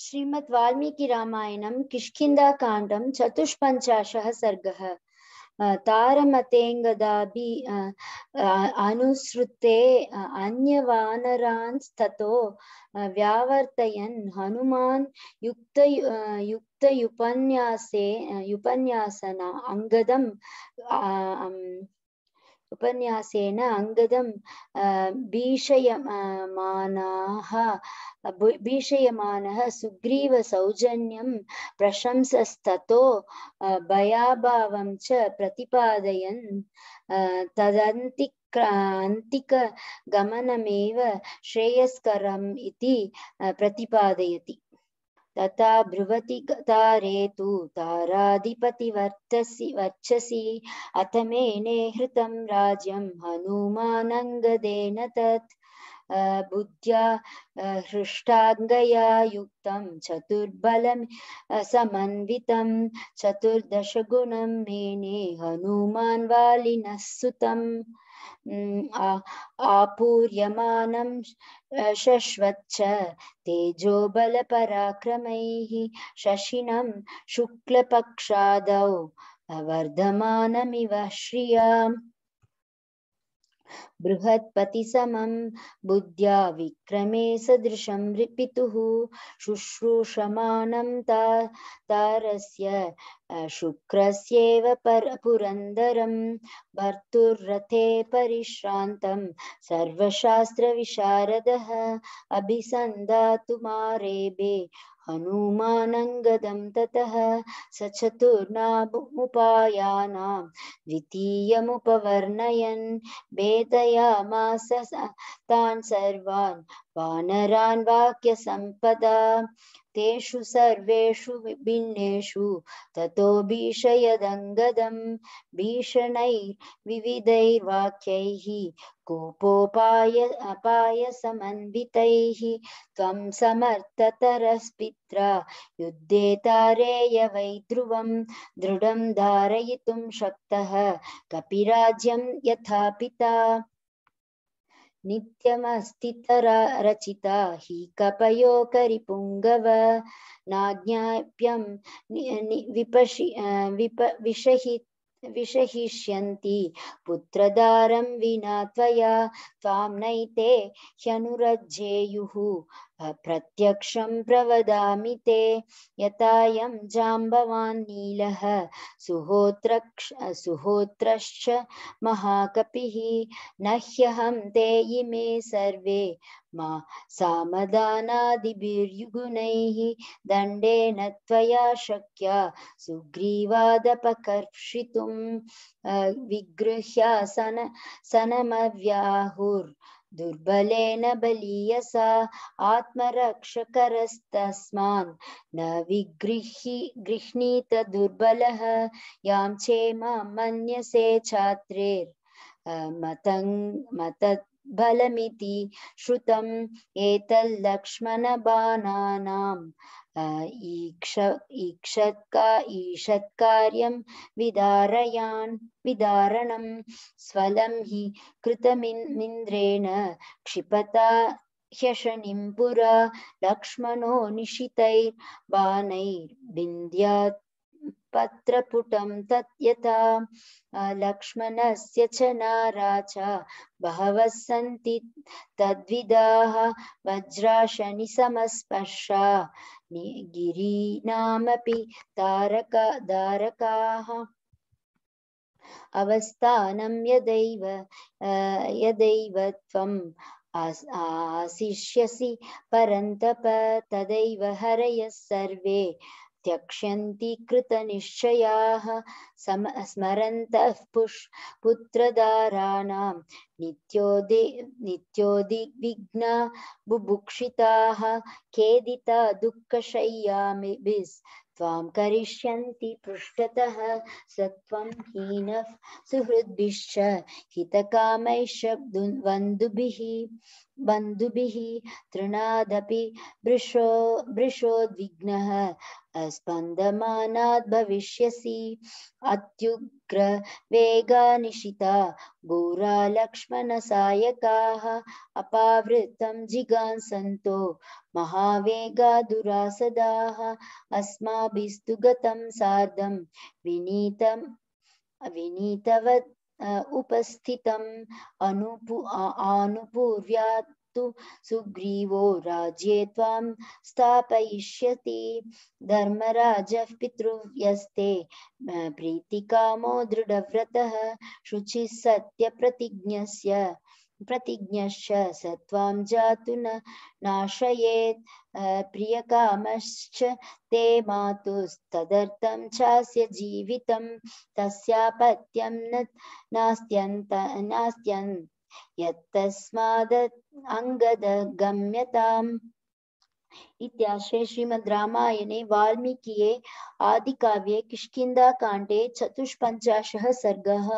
श्रीमद् वाल्मीकि रामायणं किष्किन्धाकाण्डं चतुष्पञ्चाशः सर्गः तारमतेङ्गदाभि अनुसृते अन्यवानरांस्ततो व्यावर्तयन् हनुमान् युक्त युक्तयुपन्यासे युपन्यासना अङ्गदं उपन्यासेन अङ्गदं भीषयमानाः भीषयमानः सुग्रीवसौजन्यं प्रशंसस्ततो भयाभावं च प्रतिपादयन् तदन्ति अन्तिकगमनमेव श्रेयस्करम् इति प्रतिपादयति तथा ब्रुवति तारे तु ताराधिपतिवर्चसि वर्चसि अथ मेने हृतं राज्यं हनुमानङ्गदेन तत् बुद्ध्या हृष्टाङ्गया युक्तं चतुर्बलं समन्वितं चतुर्दशगुणं मेने हनुमान् वालिनः सुतम् आपूर्यमानं शश्वच्च तेजोबलपराक्रमैः शशिनं शुक्लपक्षादौ वर्धमानमिव श्रियाम् बृहत्पतिसमं बुद्ध्या विक्रमे सदृशम पितुः शुश्रूषमाणं ता तारस्य शुक्रस्येव पर पुरन्दरं भर्तुर्रथे विशारद सर्वशास्त्रविशारदः अभिसन्धातु मारेबे हनुमानङ्गदं ततः स चतुर्णामुपायानां द्वितीयमुपवर्णयन् भेदयामास तान् सर्वान् वानरान् वाक्यसम्पदा तेषु सर्वेषु विभिन्नेषु ततो भीषयदङ्गदं भीषणैर्विविधैर्वाक्यैः कोपोपाय अपायसमन्वितैः त्वं समर्थतरस्पित्रा युद्धे तारेय वै दृढं धारयितुं शक्तः कपिराज्यं यथा पिता नित्यमस्थितरचिता हि कपयो करिपुङ्गव नाज्ञाप्यं विपशि विप विषहि विषहिष्यन्ति पुत्रदारं विना त्वया त्वां नैते ह्यनुरज्जेयुः अप्रत्यक्षं प्रवदामि ते यतायं जाम्बवान् नीलः सुहोत्रक्ष सुहोत्रश्च महाकपिः न ह्यहं ते इमे सर्वे मा सामदानादिभिर्युगुणैः दण्डेन त्वया शक्या सुग्रीवादपकर्षितुं विगृह्य सन सनमव्याहुर् दुर्बलेन बलीयसा आत्मरक्षकरस्तस्मान् न विगृहि गृह्णीत दुर्बलः यां चे मां मन्यसे छात्रेर्मतं मत बलमिति श्रुतम् एतल्लक्ष्मणबाणानाम् ईक्ष ईषत्कार्यं विदारयान् विदारणं स्वलं हि कृतमिन्द्रेण क्षिपता ह्यशनिं पुरा लक्ष्मणो निशितैर्बाणैर्बिन्द्यात् पत्रपुटं तत् यथा लक्ष्मणस्य च नाराचा बहवः सन्ति तद्विदाः वज्राशनिसमस्पर्शा गिरीणामपि तारका दारकाः अवस्थानं यदैव यदैव त्वम् आशिष्यसि परन्तप तदैव हरयः सर्वे त्यक्ष्यन्ति कृतनिश्चयाः सम स्मरन्तः पुष् नित्योदि नित्योदिविघ्ना बुभुक्षिताः खेदिता दुःखशय्यामिभिस्त्वां करिष्यन्ति पृष्ठतः स त्वं हीनः सुहृद्भिश्च बन्धुभिः तृणादपि भृशो भृशोद्विग्नः स्पन्दमानाद् भविष्यसि अत्युग्रवेगानिशिता घोरालक्ष्मणसायकाः अपावृतं जिगांसन्तो महावेगा दुरासदाः अस्माभिस्तु गतं सार्धं विनीतं विनीतवत् उपस्थितम् अनुपू अनुपूर्व्यात्तु सुग्रीवो राज्ये त्वां स्थापयिष्यति धर्मराजः पितृव्यस्ते प्रीतिकामो दृढव्रतः शुचिः सत्यप्रतिज्ञस्य प्रतिज्ञश्च स त्वां जातु न नाश्रयेत् प्रियकामश्च ते मातुस्तदर्थं चास्य जीवितं तस्यापत्यं न नास्त्यन्त नास्त्यन् यत्तस्माद् श्रीमद् रामायणे वाल्मीकिये आदिकाव्ये किष्किन्धाकाण्डे चतुष्पञ्चाशः सर्गः